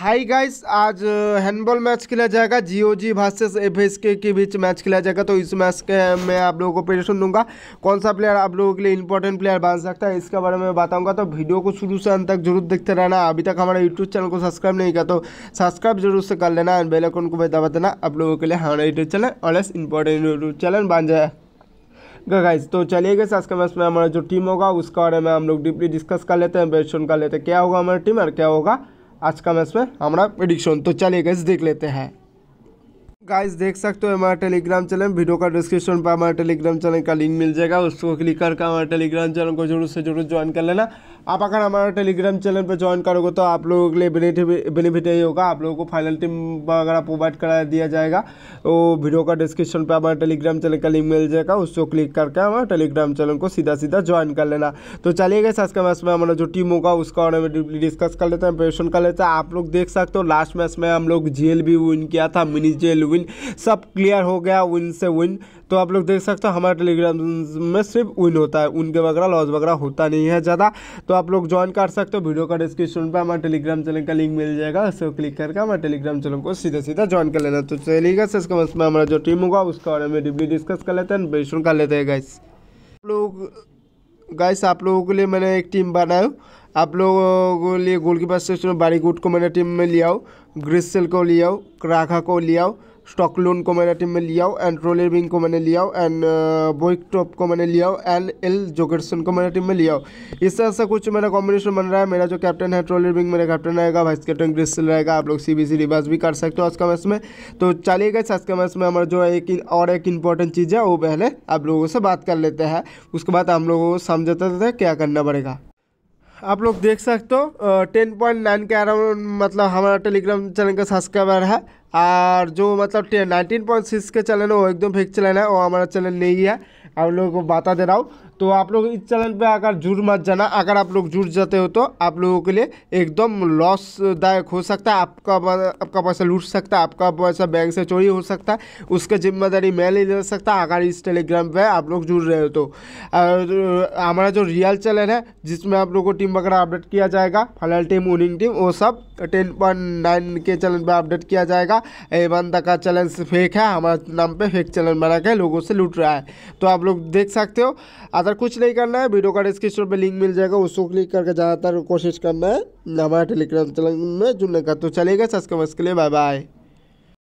हाय guys आज handball match खेला जाएगा जीओ जी वर्सेस एफ के बीच मैच खेला जाएगा तो इस मैच के मैं आप लोगों को प्रदर्शन दूंगा कौन सा प्लेयर आप लोगों के लिए इंपॉर्टेंट प्लेयर बन सकता है इसके बारे में बताऊंगा तो वीडियो को शुरू से अंत तक जरूर देखते रहना अभी तक हमारे यूट्यूब चैनल को सब्सक्राइब नहीं किया तो सब्सक्राइब जरूर से कर लेना एंड बेलकॉन को बता देना आप लोगों के लिए हमारा यूट्यूब चैनल और इंपॉर्टेंट यूट्यूब चैनल बन जाए गाइस तो चलिए गए आज के मैच में हमारा जो टीम होगा उसके बारे में हम लोग डीपली डिस्कस कर लेते हैं बेस्ट कर लेते हैं क्या होगा हमारी टीम और क्या होगा आज का मैच में हमारा प्रडिक्शन तो चलिए गैस देख लेते हैं गाइस देख सकते हो हमारा टेलीग्राम चैनल वीडियो का डिस्क्रिप्शन पर हमारे टेलीग्राम चैनल का लिंक मिल जाएगा उसको क्लिक करके हमारे टेलीग्राम चैनल को जरूर से जरूर ज्वाइन कर लेना आप अगर हमारे टेलीग्राम चैनल पर ज्वाइन करोगे तो आप लोगों के लिए बेनिफिट यही होगा आप लोगों को फाइनल टीम वगैरह प्रोवाइड करा दिया जाएगा तो वीडियो का डिस्क्रिप्शन पर हमारे टेलीग्राम चैनल का लिंक मिल जाएगा उसको क्लिक करके हमारे टेलीग्राम चैनल को सीधा सीधा ज्वाइन कर लेना तो चलिए गए के मैच में हमारा जो टीम होगा उसका और डिस्कस कर लेते हैं प्रेशन कर लेते हैं आप लोग देख सकते हो लास्ट मैच में हम लोग जेल भी विन किया था मिनी जेल विन विन सब क्लियर हो गया विन से विन तो आप लोग देख सकते हो हमारे टेलीग्राम में सिर्फ विन होता है उनके वगैरह लॉस वगैरह होता नहीं है ज़्यादा तो आप लोग ज्वाइन कर सकते हो वीडियो का डिस्क्रिप्शन पर हमारे टेलीग्राम चैनल का लिंक मिल जाएगा उसको क्लिक करके हमारे टेलीग्राम चैनल को सीधा सीधा ज्वाइन कर लेना तो चलिएगा सर इसका मतलब हमारा जो टीम होगा उसके बारे में डिबली डिस्कस कर लेते हैं बेसून कर लेते हैं गाइस लोग गाइस आप लोगों के लिए मैंने एक टीम बनाया आप लोगों के लिए गोल कीपर से बारीगुट को मैंने टीम में लिया हो ग्रिसल को लिया हो राखा को लिया हो स्टॉक लोन को मैंने टीम में लिया हूँ एंड ट्रोले विंग को मैंने लिया हूँ एंड बोइक टॉप को मैंने लिया हूँ एंड एल जोगर्सन को मैंने टीम में लिया हूँ इस तरह से कुछ मेरा कॉम्बिनेशन बन रहा है मेरा जो कैप्टन है ट्रोले विंग मेरा कैप्टन रहेगा वाइस कैप्टन ग्रिस्टल रहेगा आप लोग सी बी रिवर्स भी कर सकते हो आज का मैच में तो चलिए गए आज का मैच में हमारा जो एक और एक इंपॉर्टेंट चीज़ है वो पहले आप लोगों से बात कर लेते हैं उसके बाद हम लोगों को समझाते थे क्या करना पड़ेगा आप लोग देख सकते हो टेन पॉइंट नाइन के अराउंड मतलब हमारा टेलीग्राम चैनल का सब्सक्राइबर है और जो मतलब नाइनटीन पॉइंट सिक्स के चैनल है वो एकदम फेक चैनल है वो हमारा चैनल नहीं है आप लोगों को बता दे रहा हूँ तो आप लोग इस चैनल पे आकर जुड़ मत जाना अगर आप लोग जुड़ जाते हो तो आप लोगों के लिए एकदम लॉसदायक हो सकता है आपका आपका पैसा लूट सकता है आपका पैसा बैंक से चोरी हो सकता है उसका जिम्मेदारी मैं नहीं ले सकता अगर इस टेलीग्राम पे आप लोग जुड़ रहे हो तो हमारा जो रियल चैनल है जिसमें आप लोग को टीम वगैरह अपडेट किया जाएगा फाइनल टीम विनिंग टीम वो सब टेन पॉइंट नाइन के चैनल पर अपडेट किया जाएगा एवन का चैनल फेक है हमारे नाम पर फेक चैनल बना के लोगों से लूट रहा है तो आप लोग देख सकते हो ज़्यादा कुछ नहीं करना है वीडियो का डिस्क्रिप्शन में लिंक मिल जाएगा उसको क्लिक करके ज़्यादातर कोशिश करना है हमारे टेलीग्राम चैनल में जुड़ने का तो चलेगा सब्सक्राइब के लिए बाय बाय